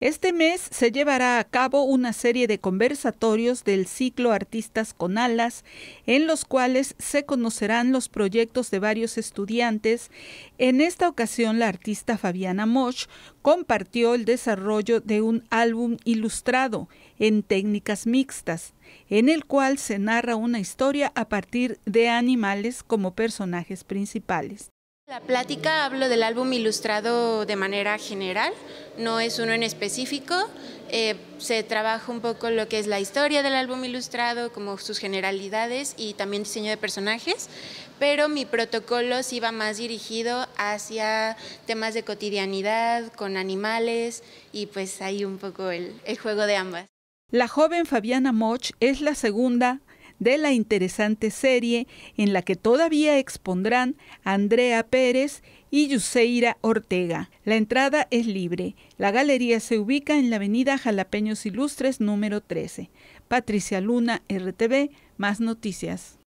Este mes se llevará a cabo una serie de conversatorios del ciclo Artistas con Alas, en los cuales se conocerán los proyectos de varios estudiantes. En esta ocasión, la artista Fabiana Mosch compartió el desarrollo de un álbum ilustrado en técnicas mixtas, en el cual se narra una historia a partir de animales como personajes principales. La plática hablo del álbum ilustrado de manera general, no es uno en específico. Eh, se trabaja un poco lo que es la historia del álbum ilustrado, como sus generalidades y también diseño de personajes, pero mi protocolo se iba más dirigido hacia temas de cotidianidad, con animales y pues hay un poco el juego de ambas. La joven Fabiana Moch es la segunda de la interesante serie en la que todavía expondrán Andrea Pérez y Yuseira Ortega. La entrada es libre. La galería se ubica en la avenida Jalapeños Ilustres número 13. Patricia Luna, RTV, más noticias.